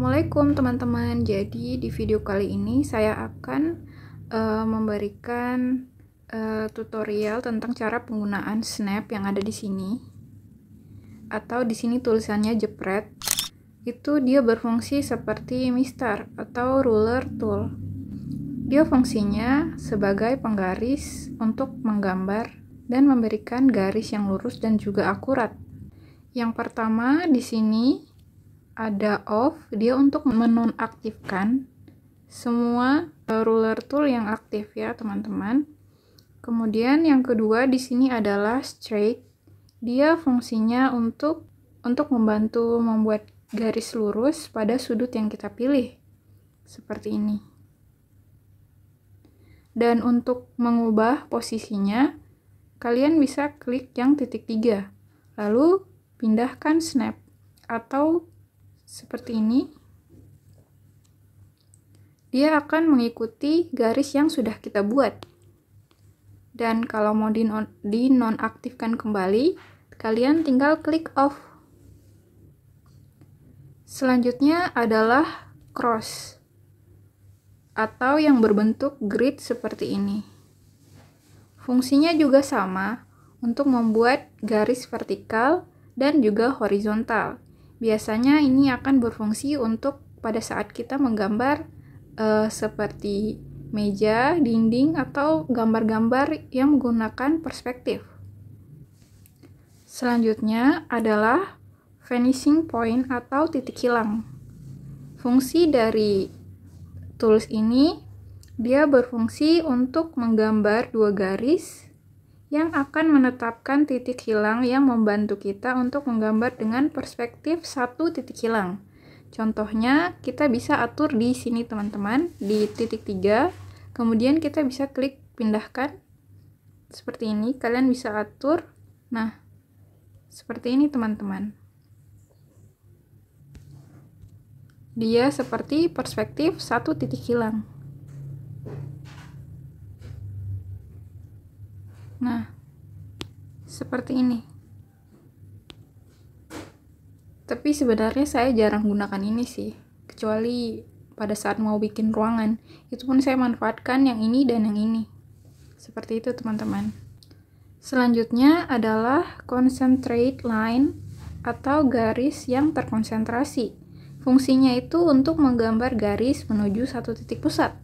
Assalamualaikum teman-teman. Jadi di video kali ini saya akan uh, memberikan uh, tutorial tentang cara penggunaan snap yang ada di sini. Atau di sini tulisannya jepret. Itu dia berfungsi seperti mister atau ruler tool. Dia fungsinya sebagai penggaris untuk menggambar dan memberikan garis yang lurus dan juga akurat. Yang pertama di sini ada off, dia untuk menonaktifkan semua eh, ruler tool yang aktif ya teman-teman. Kemudian yang kedua di sini adalah straight. Dia fungsinya untuk untuk membantu membuat garis lurus pada sudut yang kita pilih. Seperti ini. Dan untuk mengubah posisinya, kalian bisa klik yang titik tiga, lalu pindahkan snap atau seperti ini, dia akan mengikuti garis yang sudah kita buat. Dan kalau mau dinonaktifkan kembali, kalian tinggal klik off. Selanjutnya adalah cross atau yang berbentuk grid seperti ini. Fungsinya juga sama untuk membuat garis vertikal dan juga horizontal Biasanya ini akan berfungsi untuk pada saat kita menggambar uh, seperti meja, dinding, atau gambar-gambar yang menggunakan perspektif. Selanjutnya adalah vanishing point atau titik hilang. Fungsi dari tools ini dia berfungsi untuk menggambar dua garis yang akan menetapkan titik hilang yang membantu kita untuk menggambar dengan perspektif satu titik hilang. Contohnya, kita bisa atur di sini teman-teman, di titik tiga, kemudian kita bisa klik pindahkan seperti ini, kalian bisa atur. Nah, seperti ini teman-teman. Dia seperti perspektif satu titik hilang. nah seperti ini tapi sebenarnya saya jarang gunakan ini sih kecuali pada saat mau bikin ruangan itu pun saya manfaatkan yang ini dan yang ini seperti itu teman-teman selanjutnya adalah concentrate line atau garis yang terkonsentrasi fungsinya itu untuk menggambar garis menuju satu titik pusat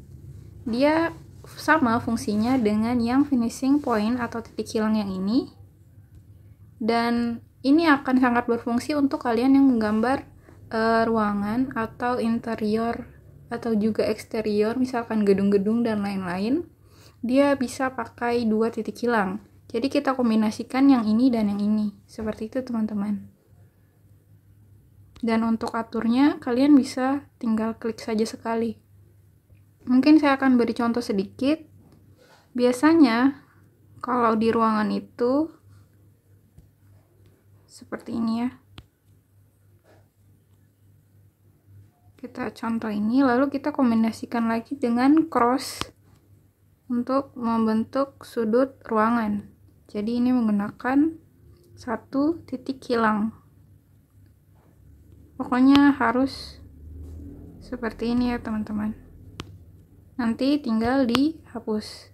dia sama fungsinya dengan yang finishing point atau titik hilang yang ini dan ini akan sangat berfungsi untuk kalian yang menggambar uh, ruangan atau interior atau juga eksterior misalkan gedung-gedung dan lain-lain dia bisa pakai dua titik hilang jadi kita kombinasikan yang ini dan yang ini seperti itu teman-teman dan untuk aturnya kalian bisa tinggal klik saja sekali mungkin saya akan beri contoh sedikit. Biasanya kalau di ruangan itu seperti ini ya. Kita contoh ini lalu kita kombinasikan lagi dengan cross untuk membentuk sudut ruangan. Jadi ini menggunakan satu titik hilang. Pokoknya harus seperti ini ya teman-teman nanti tinggal dihapus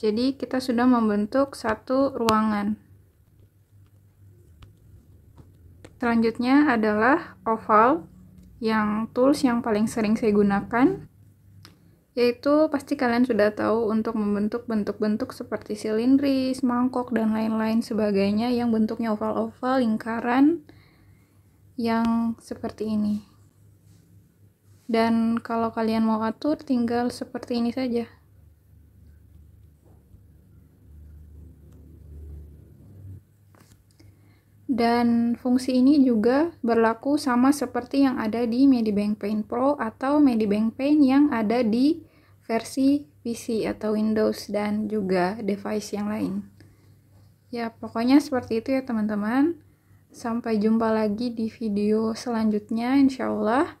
jadi kita sudah membentuk satu ruangan selanjutnya adalah oval yang tools yang paling sering saya gunakan yaitu pasti kalian sudah tahu untuk membentuk bentuk-bentuk seperti silindris, mangkok, dan lain-lain sebagainya yang bentuknya oval-oval, lingkaran, yang seperti ini dan kalau kalian mau atur tinggal seperti ini saja dan fungsi ini juga berlaku sama seperti yang ada di Medibank Paint Pro atau Medibank Paint yang ada di versi PC atau Windows dan juga device yang lain ya pokoknya seperti itu ya teman-teman sampai jumpa lagi di video selanjutnya insyaallah